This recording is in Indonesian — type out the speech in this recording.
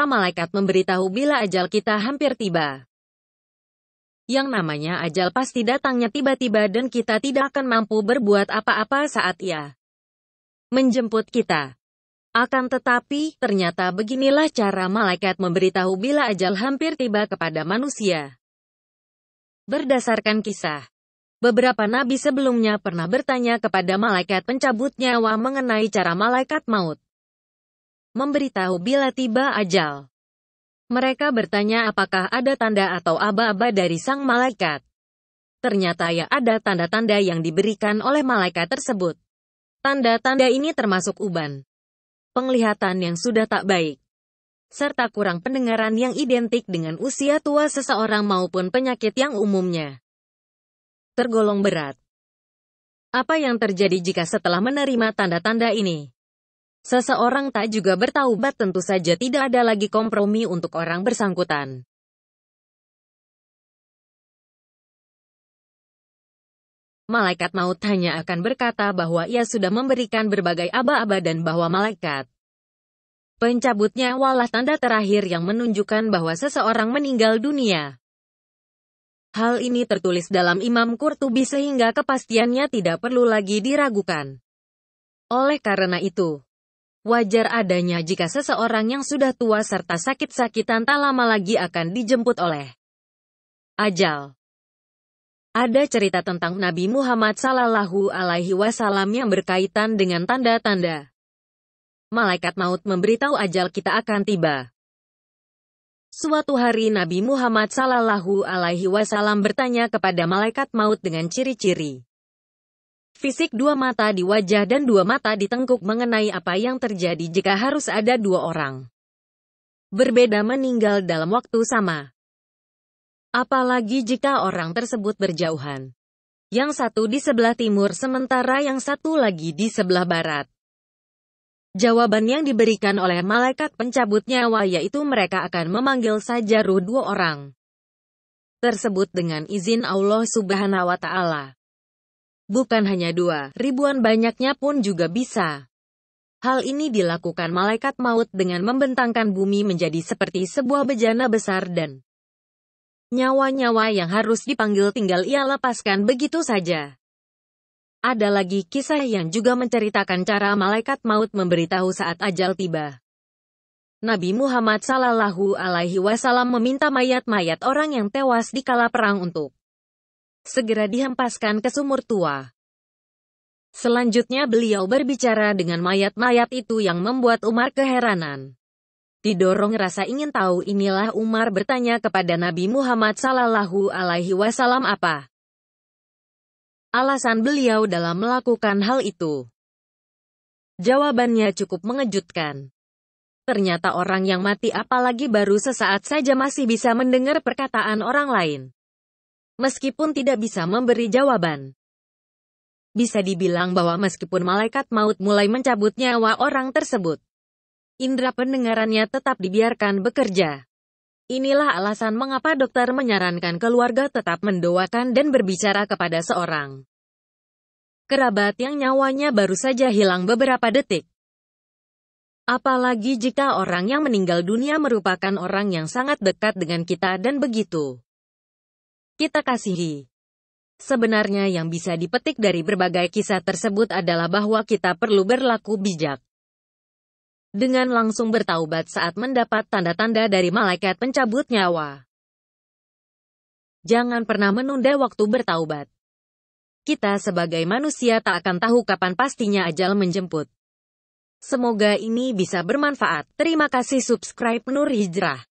malaikat memberitahu bila ajal kita hampir tiba. Yang namanya ajal pasti datangnya tiba-tiba dan kita tidak akan mampu berbuat apa-apa saat ia menjemput kita. Akan tetapi, ternyata beginilah cara malaikat memberitahu bila ajal hampir tiba kepada manusia. Berdasarkan kisah, beberapa nabi sebelumnya pernah bertanya kepada malaikat pencabut nyawa mengenai cara malaikat maut memberitahu bila tiba ajal. Mereka bertanya apakah ada tanda atau aba-aba dari sang malaikat. Ternyata ya ada tanda-tanda yang diberikan oleh malaikat tersebut. Tanda-tanda ini termasuk uban, penglihatan yang sudah tak baik, serta kurang pendengaran yang identik dengan usia tua seseorang maupun penyakit yang umumnya. Tergolong berat. Apa yang terjadi jika setelah menerima tanda-tanda ini? Seseorang tak juga bertaubat tentu saja tidak ada lagi kompromi untuk orang bersangkutan. Malaikat maut hanya akan berkata bahwa ia sudah memberikan berbagai aba-aba dan bahwa malaikat pencabutnya walah tanda terakhir yang menunjukkan bahwa seseorang meninggal dunia. Hal ini tertulis dalam Imam Qurtubi sehingga kepastiannya tidak perlu lagi diragukan. Oleh karena itu, Wajar adanya jika seseorang yang sudah tua serta sakit-sakitan tak lama lagi akan dijemput oleh ajal. Ada cerita tentang Nabi Muhammad Sallallahu Alaihi Wasallam yang berkaitan dengan tanda-tanda. Malaikat maut memberitahu ajal kita akan tiba. Suatu hari Nabi Muhammad Sallallahu Alaihi Wasallam bertanya kepada malaikat maut dengan ciri-ciri. Fisik dua mata di wajah dan dua mata di tengkuk mengenai apa yang terjadi jika harus ada dua orang. Berbeda meninggal dalam waktu sama. Apalagi jika orang tersebut berjauhan. Yang satu di sebelah timur sementara yang satu lagi di sebelah barat. Jawaban yang diberikan oleh malaikat pencabut nyawa yaitu mereka akan memanggil saja ruh dua orang tersebut dengan izin Allah Subhanahu wa taala bukan hanya dua, ribuan banyaknya pun juga bisa. Hal ini dilakukan malaikat maut dengan membentangkan bumi menjadi seperti sebuah bejana besar dan nyawa-nyawa yang harus dipanggil tinggal ia lepaskan begitu saja. Ada lagi kisah yang juga menceritakan cara malaikat maut memberitahu saat ajal tiba. Nabi Muhammad Sallallahu Alaihi Wasallam meminta mayat-mayat orang yang tewas di kala perang untuk segera dihempaskan ke sumur tua. Selanjutnya beliau berbicara dengan mayat-mayat itu yang membuat Umar keheranan. Didorong rasa ingin tahu inilah Umar bertanya kepada Nabi Muhammad Sallallahu Alaihi Wasallam apa alasan beliau dalam melakukan hal itu. Jawabannya cukup mengejutkan. Ternyata orang yang mati apalagi baru sesaat saja masih bisa mendengar perkataan orang lain meskipun tidak bisa memberi jawaban. Bisa dibilang bahwa meskipun malaikat maut mulai mencabut nyawa orang tersebut, indera pendengarannya tetap dibiarkan bekerja. Inilah alasan mengapa dokter menyarankan keluarga tetap mendoakan dan berbicara kepada seorang kerabat yang nyawanya baru saja hilang beberapa detik. Apalagi jika orang yang meninggal dunia merupakan orang yang sangat dekat dengan kita dan begitu kita kasihi. Sebenarnya yang bisa dipetik dari berbagai kisah tersebut adalah bahwa kita perlu berlaku bijak. Dengan langsung bertaubat saat mendapat tanda-tanda dari malaikat pencabut nyawa. Jangan pernah menunda waktu bertaubat. Kita sebagai manusia tak akan tahu kapan pastinya ajal menjemput. Semoga ini bisa bermanfaat. Terima kasih subscribe Nur Hijrah.